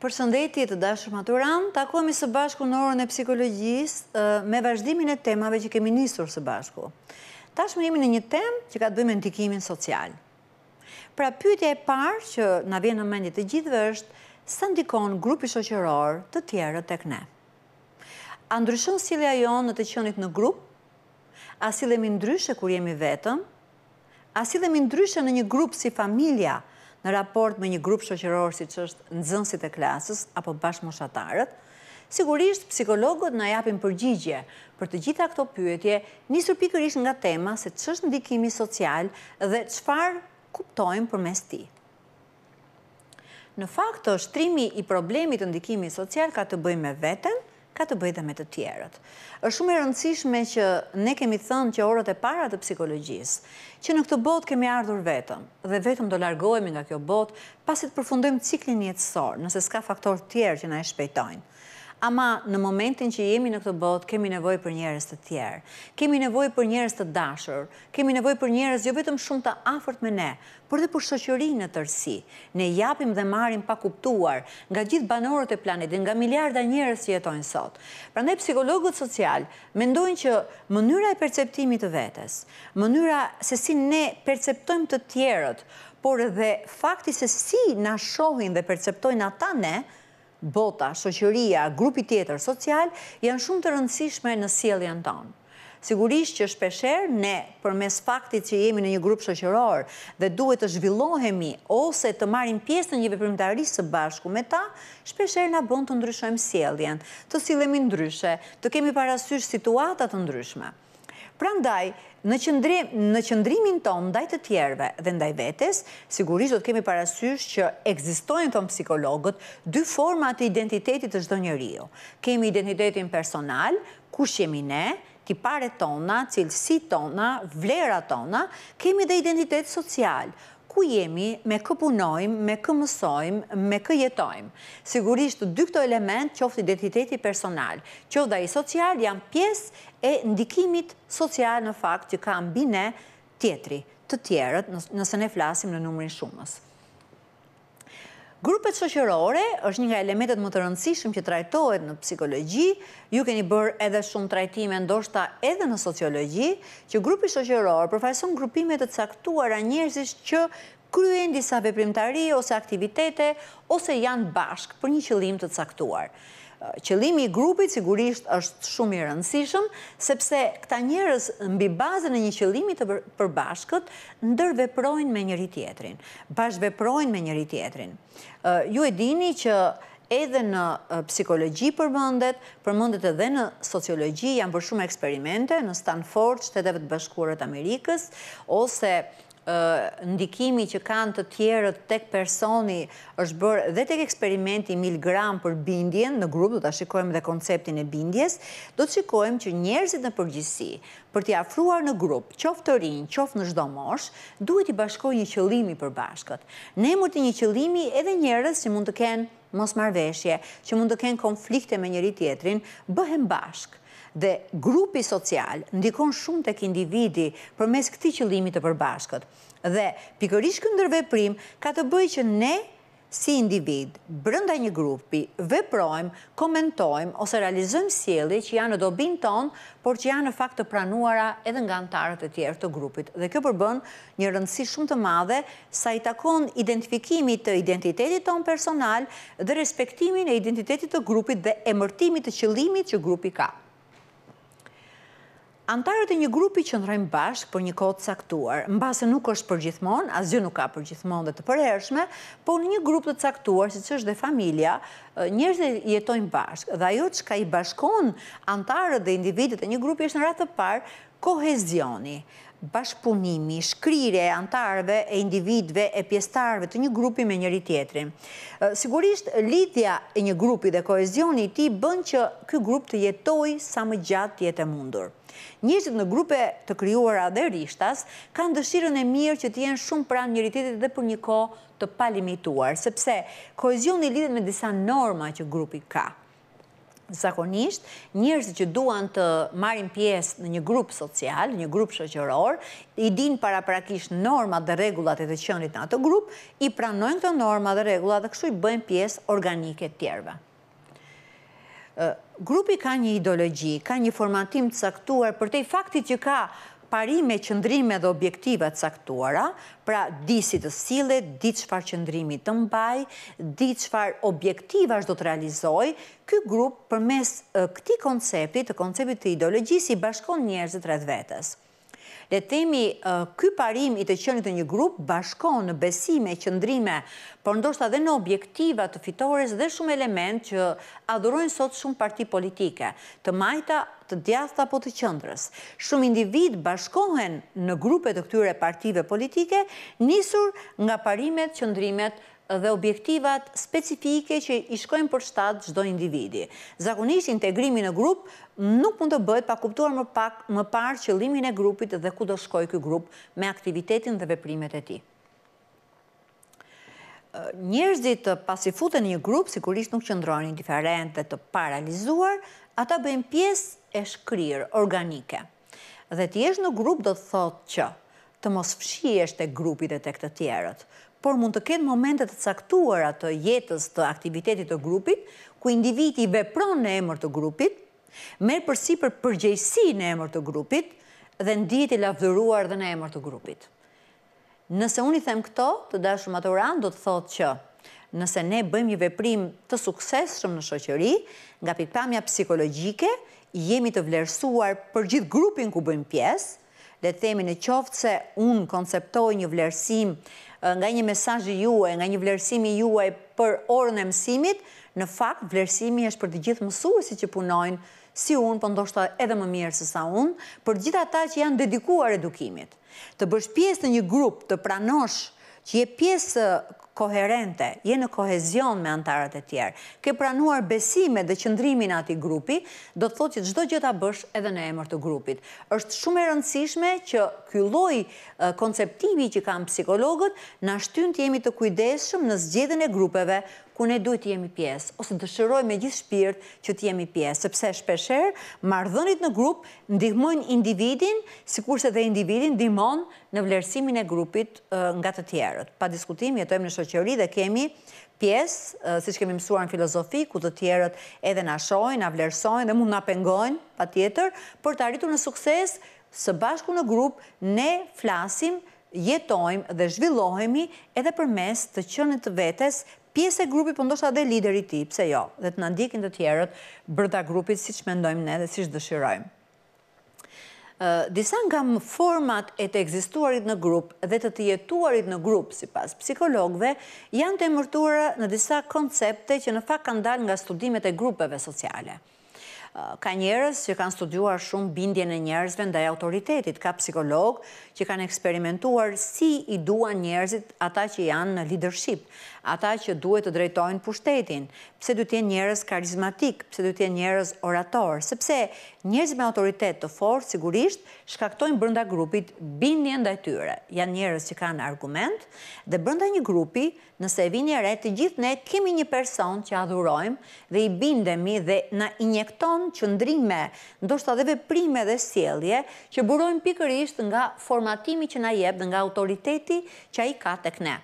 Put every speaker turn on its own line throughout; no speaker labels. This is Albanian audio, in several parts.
Për sëndetit të dashër maturan, ta së bashku në orën e psikologjisë me vazhdimin e temave që kemi nisur së bashku. Tashme jemi në një tem që ka të bëjmë në tikimin social. Pra pyte e parë që në vjenë në mendit të gjithëve është së ndikon grupi shoqëror të tjerë të këne. A ndryshon s'ilja jonë në të qënit në grup? A s'ilë e kur jemi vetëm? A s'ilë e në një grup si familja të të të të të të të të të të të të të në raport me një grupë shëqëror si që është nëzënsit e klasës apo moshatarët, sigurisht psikologët në japim përgjigje për të gjitha këto pyetje njësër ishë nga tema se që është ndikimi social dhe qëfar kuptojmë për mes ti. Në faktë, shtrimi i problemit të ndikimi social ka të bëjmë me vetën ka të bëjt dhe me të tjerët. është shumë e rëndësishme që ne kemi thënë që orët e para të psikologjisë, që në këtë bot kemi ardhur vetëm, dhe vetëm do largohemi nga kjo bot, pasit përfundojmë ciklin jetësor, nëse s'ka faktor tjerë që na e shpejtojnë. Ama në momentin që jemi në këtë botë, kemi nevoj për njerës të tjerë, kemi nevoj për njerës të dashër, kemi nevoj për njerës jo vetëm shumë të afert me ne, për dhe për shëqëri në tërsi. Ne japim dhe marim pa kuptuar nga gjithë banorët e planetin, nga miljarda njerës që jetojnë sot. Pra ne psikologët social, mendojnë që mënyra e perceptimit të vetës, mënyra se si ne perceptojmë të tjerët, por edhe fakti se si nashohin dhe perceptojnë ata ne, bota, shoqëria, grupi tjetër social, janë shumë të rëndësishme në sieljen tonë. Sigurisht që shpesher ne, për mes faktit që jemi në një grupë shëqëror dhe duhet të zhvillohemi ose të marim pjesë në një veprimtarisë së bashku me ta, shpesher nga bënd të ndryshojmë sieljen, të silemi ndryshe, të kemi parasysh situatat të ndryshme. Pra ndaj, në qëndrimin tonë, ndaj të tjerve dhe ndaj vetes, sigurisht do të kemi parasysh që egzistojnë tonë psikologët dy forma të identitetit të zdo njërijo. Kemi identitetin personal, ku shemi ne, ti pare tona, cilësi tona, vlera tona, kemi dhe identitet social ku jemi, me kë punojmë, me kë mësojmë, me kë jetojmë. Sigurisht, dy këto element qoftë identiteti personal, qoftë dhe i social janë pjesë e ndikimit social në fakt që ka ambine tjetri të tjerët nëse ne flasim në numërin shumës. Grupet shoqërore është një nga elementet më të rëndësishëm që trajtohet në psikologi, ju keni bërë edhe shumë trajtime, ndoshta edhe në sociologi, që grupi shoqëror përfajson grupimet të caktuar a që kryen disa veprimtari ose aktivitete ose janë bashkë për një qëllim të caktuar. Eh, qëlimi i grupit sigurisht është shumë i rëndësishëm, sepse këta njërës në bazën e një qëlimi të përbashkët, ndërveprojnë me njëri tjetrin. bashkëveprojnë me njëri tjetrin. Eh, ju e dini që edhe në eh, psikologi për mëndet, edhe në sociologi, janë për shumë eksperimente, në Stanford, shteteve të bashkurët Amerikës, ose ndikimi që kanë të tjerët tek personi është bërë dhe tek eksperimenti milgram për bindjen në grup, do të shikojmë dhe konceptin e bindjes, do të shikojmë që njerëzit në përgjësi për t'i afruar në grup, qoftë të rinjë, qoftë në shdo mosh, duhet i bashkoj një qëllimi për bashkët. Ne mërti të një qëllimi edhe njerëz që mund të kenë mos marveshje, që mund të kenë konflikte me njëri tjetrin, bëhem bashkë dhe grupi social ndikon shumë të këndividi për mes këti qëlimit të përbashkët. Dhe pikërishë këndërve prim ka të bëj që ne, si individ, brënda një grupi, veprojmë, komentojmë ose realizëmë sjeli që janë në dobin tonë, por që janë në fakt të pranuara edhe nga antarët e tjerë të grupit. Dhe kjo përbën një rëndësi shumë të madhe sa i takon identifikimi të identitetit tonë personal dhe respektimin e identitetit të grupit dhe emërtimit të qëlimit që grupi ka. Antarët e një grupi që nërëjmë bashkë për një kodë caktuar, në base nuk është përgjithmon, asgjë nuk ka përgjithmon dhe të përershme, po në një grupë të caktuar, si që është dhe familia, njërës dhe jetojmë bashkë, dhe ajo që ka i bashkon antarët dhe individet e një grupi është në ratë të parë, kohezioni, bashkëpunimi, e antarve e individve e pjestarve të një grupi me njëri tjetrin. Sigurisht, litja e një grupi dhe kohezioni ti bën që këj grup të jetoj sa më gjatë tjetë e mundur. Njështë në grupe të kryuara dhe rishtas, kanë dëshirën e mirë që t'jenë shumë pranë njëritetit dhe për një ko të palimituar, sepse kohezion i lidhën me disa norma që grupi ka zakonisht, njërës që duan të marim pjesë në një grupë social, një grupë shëqëror, i din para prakish normat dhe regullat e të qënrit në atë grupë, i pranojnë këto normat dhe regullat dhe kështu i bëjmë pjesë organike tjerve. Grupi ka një ideologi, ka një formatim të saktuar për te i faktit që ka me qëndrime dhe objektivat saktuara, pra di si të sile, di qëfar qëndrimi të mbaj, di qëfar objektivash do të realizoj, ky grup për mes këti konceptit, të konceptit të ideologjisi, bashkon njerëzit rrët vetës le temi ky parim i të qënit e një grup bashko në besime, qëndrime, por ndoshta dhe në objektiva të fitores dhe shumë element që adhurojnë sot shumë parti politike, të majta, të djasta po të qëndrës. Shumë individ bashkohen në grupet të këtyre partive politike, nisur nga parimet, qëndrimet, dhe objektivat specifike që i shkojnë për shtatë gjdo individi. Zakonisht integrimi në grup nuk mund të bëjt pa kuptuar më pak më parë që limin e grupit dhe ku do shkoj kjo grup me aktivitetin dhe veprimet e ti. Njërzit pasifute një grup, si nuk qëndroni një diferent dhe të paralizuar, ata bëjnë pies e shkryrë, organike. Dhe t'i esh në grup do të thotë që, të mos fshiesh të grupit e të këtë tjerët, por mund të ketë momentet të caktuar atë jetës të aktivitetit të grupit, ku individi vepron në emër të grupit, merë përsi për përgjëjsi në emër të grupit, dhe ndijet i lafdëruar dhe në emër të grupit. Nëse unë i them këto, të dashëm atë oran, do të thotë që nëse ne bëjmë një veprim të sukses shumë në shoqëri, nga pikpamja psikologjike, jemi të vlerësuar për gjithë grupin ku bëjmë pjesë, dhe themi në qoftë se unë konceptoj një vlerësim nga një mesajë juaj, nga një vlerësimi juaj për orën e mësimit, në fakt vlerësimi është për të gjithë mësuesi që punojnë si unë, për po ndoshta edhe më mirë se sa unë, për gjitha ta që janë dedikuar edukimit. Të bësh pjesë në një grup, të pranosh që je pjesë koherente, je në kohezion me antarët e tjerë, ke pranuar besime dhe qëndrimin ati grupi, do të thot që gjithë gjitha bësh edhe në emër të grupit. Êshtë shumë e rëndësishme që kylloj konceptivi që kam psikologët, në ashtyn të jemi të kujdeshëm në zgjedhën e grupeve, ku ne duhet të jemi pjesë, ose dëshëroj me gjithë shpirt që të jemi pjesë, sepse shpesherë, mardhënit në grup, ndihmojnë individin, si kurse dhe individin, dimon në vlerësimin e grupit nga të tjerët. Pa diskutim, jetojmë në qëri dhe kemi pjesë, si që kemi mësuar në filozofi, ku të tjerët edhe në ashojnë, në vlerësojnë dhe mund në pengojnë, pa tjetër, për të arritur në sukses, së bashku në grupë, ne flasim, jetojmë dhe zhvillohemi edhe për mes të qënë të vetes, pjesë e grupi për po ndoshtë adhe lideri ti, pse jo, dhe të nëndikin të tjerët bërda grupit si që mendojmë ne dhe si që dëshirojmë disa nga më format e të egzistuarit në grup dhe të të jetuarit në grup, si pas psikologve, janë të emërtuara në disa koncepte që në fakt kanë dalë nga studimet e grupeve sociale. Ka njerës që kanë studuar shumë bindje në njerësve ndaj autoritetit, ka psikolog që kanë eksperimentuar si i duan njerësit ata që janë në leadership, ata që duhet të drejtojnë pushtetin, pse du jenë njërës karizmatik, pse du jenë njërës orator, sepse njërës me autoritet të forë, sigurisht, shkaktojnë brënda grupit bindje ndaj tyre. Janë njërës që kanë argument, dhe brënda një grupi, nëse vini e reti, gjithë ne kemi një person që adhurojmë dhe i bindemi dhe në injekton që ndrime, ndoshta dhe veprime dhe sielje, që burojmë pikërisht nga formatimi që na jebë dhe nga autoriteti që a i ka të këne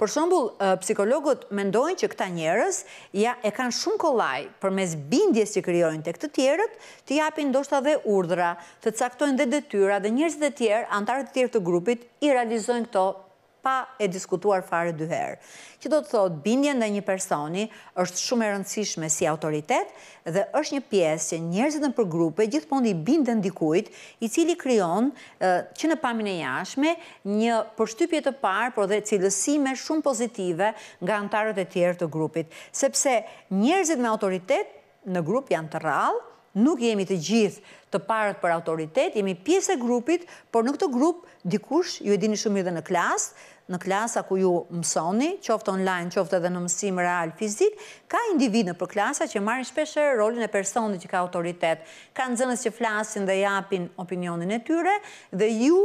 Për shumbull, psikologët mendojnë që këta njerës e kanë shumë kolaj për mes bindjes që kryojnë të këtë tjerët, të japin ndoshta dhe urdra, të caktojnë dhe detyra dhe njerës dhe tjerë, antarët tjerë të grupit, i realizojnë këto pa e diskutuar fare dyherë. Që do të thotë, bindje në një personi është shumë e rëndësishme si autoritet dhe është një pjesë që njerëzit në përgrupe gjithmonë i bindën dikujt i cili kryon që në pamin e jashme një përshtypje të parë por dhe cilësime shumë pozitive nga antarët e tjerë të grupit. Sepse njerëzit me autoritet në grup janë të rralë, nuk jemi të gjithë të parët për autoritet, jemi pjesë e grupit, por në këtë grup dikush ju e dini shumë i dhe në klasë, në klasa ku ju mësoni, qoftë online, qoftë edhe në mësim real fizik, ka individë për klasa që marrin shpesher rolin e personit që ka autoritet, ka nëzënës që flasin dhe japin opinionin e tyre, dhe ju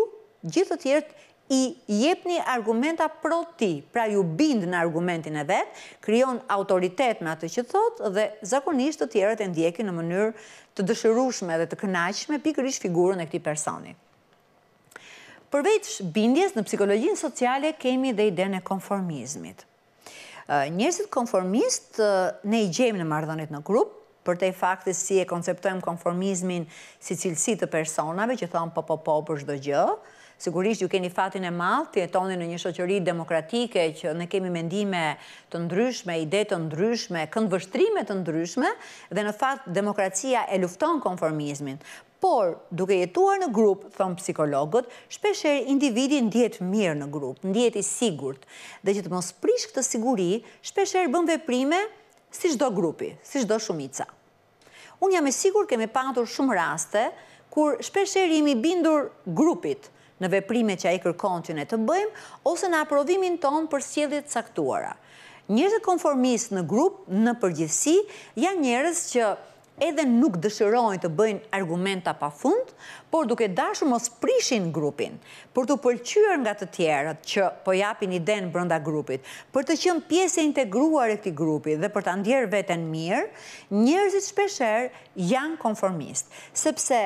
gjithë të tjertë i jepni argumenta pro ti, pra ju bindë në argumentin e vetë, kryon autoritet me atë që thotë dhe zakonisht të tjerët e ndjeki në mënyrë të dëshërushme dhe të kënaqshme pikërish figurën e këti personi. Përveç bindjes në psikologjinë sociale kemi dhe ide në konformizmit. Njësit konformist ne i gjejmë në mardhonit në grupë, për të i faktës si e konceptojmë konformizmin si cilësi të personave që thonë po po po për shdo gjë, Sigurisht ju keni fatin e malë, të jetoni në një shoqëri demokratike që ne kemi mendime të ndryshme, ide të ndryshme, këndvështrime të ndryshme, dhe në fat demokracia e lufton konformizmin. Por, duke jetuar në grup, thonë psikologët, shpesher individi ndjetë mirë në grup, ndjetë i sigurt, dhe që të mos prish këtë siguri, shpesher bën veprime si shdo grupi, si shdo shumica. Unë jam e sigur kemi patur shumë raste, kur shpesher jemi bindur grupit, në veprime që a i kërkon që ne të bëjmë, ose në aprovimin tonë për sjellit saktuara. Njërës e konformis në grup, në përgjithsi, janë njërës që edhe nuk dëshirojnë të bëjnë argumenta pa fund, por duke dashur mos prishin grupin, për të përqyër nga të tjerët që pojapin i denë brënda grupit, për të qënë pjesë e integruar e këti grupi dhe për të andjerë vetën mirë, njerëzit shpesher janë konformist. Sepse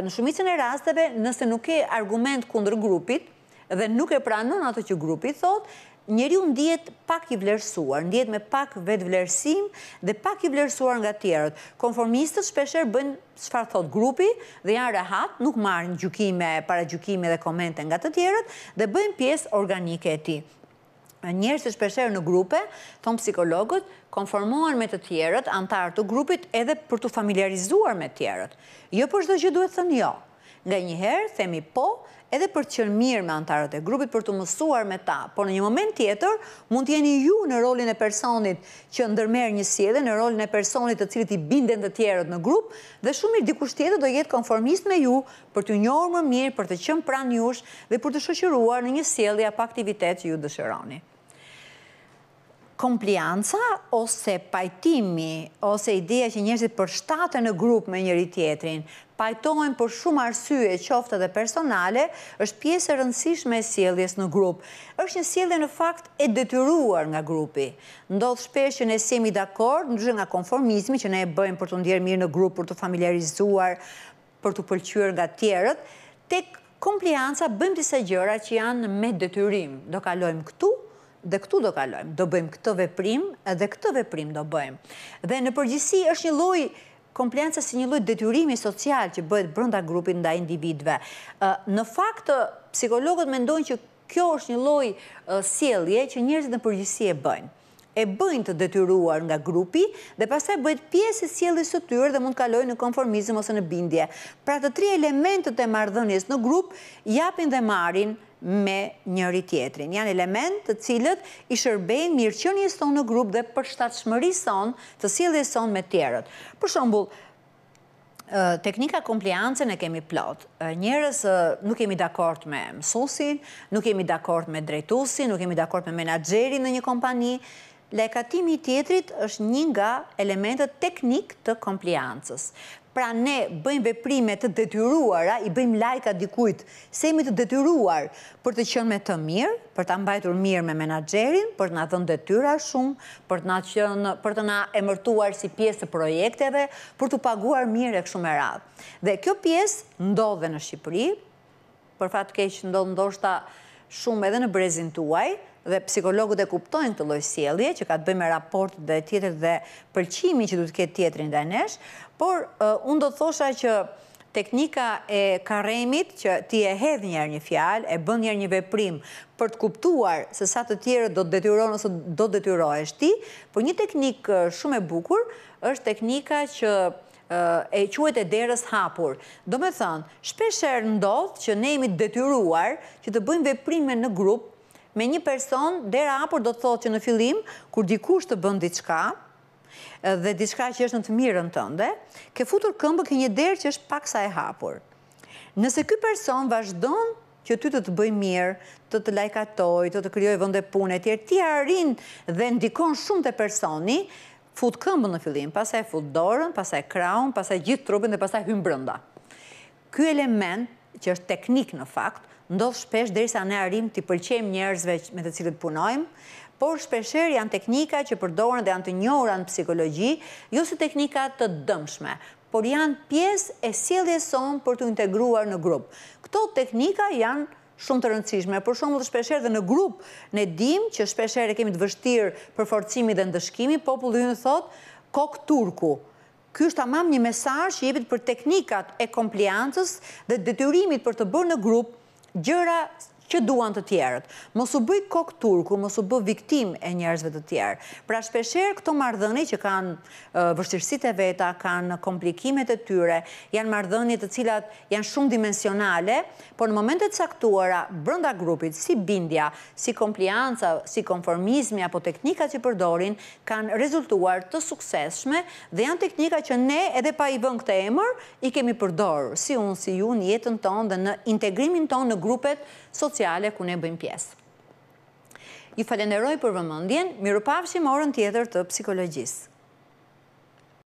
në shumicën e rasteve, nëse nuk e argument kundër grupit, dhe nuk e pranon ato që grupit thot, njeri unë djet pak i vlerësuar, në me pak vetë vlerësim dhe pak i vlerësuar nga tjerët. Konformistës shpesher bënë shfarë thot grupi dhe janë rehat, nuk marë në gjukime, para gjukime dhe komente nga të tjerët dhe bënë pjesë organike e ti. Njerës të shpesherë në grupe, tonë psikologët, konformuar me të tjerët, antarë të grupit edhe për të familiarizuar me tjerët. Jo për shdo që duhet të jo, Nga njëherë, themi po, edhe për të qënë mirë me antarët e grupit për të mësuar me ta. Por në një moment tjetër, mund të jeni ju në rolin e personit që ndërmer një sjede, në rolin e personit të cilët i binden të tjerët në grup, dhe shumë mirë dikush tjetër do jetë konformist me ju për të njohër më mirë, për të qënë pranë njush dhe për të shëqyruar në një sjede apë aktivitet që ju dëshëroni komplianca ose pajtimi ose ideja që njerëzit përshtate në grup me njëri tjetrin pajtojnë për shumë arsye qofte dhe personale, është pjesë rëndësishme e sieljes në grup. është një sielje në fakt e detyruar nga grupi. Ndodhë shpesh që ne semi dakord, në gjë nga konformizmi që ne e bëjmë për të ndjerë mirë në grup, për të familiarizuar, për të pëlqyër nga tjerët, tek komplianca bëjmë disa gjëra që janë me detyrim. Do kalojmë këtu, dhe këtu do kalojmë, do bëjmë këtë veprim dhe këtë veprim do bëjmë. Dhe në përgjësi është një loj komplianca si një loj detyrimi social që bëjt brënda grupin nda individve. Në faktë, psikologët mendojnë që kjo është një loj sielje që njerëzit në përgjësi e bëjnë e bëjnë të detyruar nga grupi dhe pasaj bëjt pjesë e sjellës të tyrë dhe mund kalojnë në konformizm ose në bindje. Pra të tri elementët e mardhënjes në grup, japin dhe marin me njëri tjetrin. Janë element të cilët i shërbejnë mirë tonë në grupë dhe për shmëri sonë të si sonë me tjerët. Për shumbull, teknika kompliancën e kemi plot. Njërës nuk kemi dakort me mësusin, nuk kemi dakort me drejtusin, nuk kemi dakort me menagerin në një kompani, lekatimi i tjetrit është një nga elementet teknik të kompliancës. Pra ne bëjmë veprime të detyruara, i bëjmë lajka dikujt, se imi të detyruar për të qënë me të mirë, për të mbajtur mirë me menagerin, për të na dhënë detyra shumë, për të na, për të na emërtuar si pjesë të projekteve, për të paguar mirë e këshumë e radhë. Dhe kjo pjesë ndodhe në Shqipëri, për fatë keqë ndodhë ndoshta shumë edhe në brezin tuaj, dhe psikologët e kuptojnë të lojësielje, që ka të bëjmë e raport dhe tjetër dhe përqimi që du të ketë tjetërin dhe nesh, por unë do të thosha që teknika e karemit që ti e hedhë njerë një fjalë, e bën njerë një veprim për të kuptuar se sa të tjere do të detyronë ose do të detyroesh ti, por një teknik shumë e bukur është teknika që e quet e derës hapur. Do me thënë, shpesher ndodhë që ne imi detyruar që të bëjmë veprime në grupë me një person, dera apur do të thotë që në filim, kur dikush të bënd diçka, dhe diçka që është në të mirën tënde, ke futur këmbë kë një derë që është pak sa e hapur. Nëse këj person vazhdon që ty të të bëj mirë, të të lajkatoj, të të kryoj vënde e tjerë, ti arrin dhe ndikon shumë të personi, fut këmbë në fillim, pasaj fut dorën, pasaj kraun, pasaj gjithë trupin dhe pasaj hymë brënda. Ky element, që është teknik në fakt, ndodhë shpesh dherisa ne arim të i përqem njerëzve me të cilët punojmë, por shpesher janë teknika që përdojnë dhe janë të njohëra në psikologi, ju jo si teknika të dëmshme, por janë pjesë e sildje sonë për të integruar në grupë. Këto teknika janë shumë të rëndësishme, për shumë dhe shpesher dhe në grupë ne dim që shpesher e kemi të vështirë për forcimi dhe ndëshkimi, popullu ju në thotë, kokë turku. Ky është amam një mesaj që jepit për teknikat e kompliancës dhe detyrimit për të bërë në grupë gjëra që duan të tjerët. Mos u bëj kok turku, mos u bë viktim e njerëzve të tjerë. Pra shpeshher këto marrëdhënie që kanë e veta, kanë komplikimet e tyre, janë marrëdhënie të cilat janë shumë dimensionale, por në momentet saktuara, caktuara brenda grupit si bindja, si komplianca, si konformizmi apo teknikat që përdorin kanë rezultuar të suksesshme dhe janë teknika që ne edhe pa i vënë këtë emër i kemi përdorur si unë si ju në jetën tonë dhe në integrimin tonë në grupet sociale ku ne bëjmë pjesë. I falenderoj për vëmëndjen, miru pafshim orën tjetër të psikologjisë.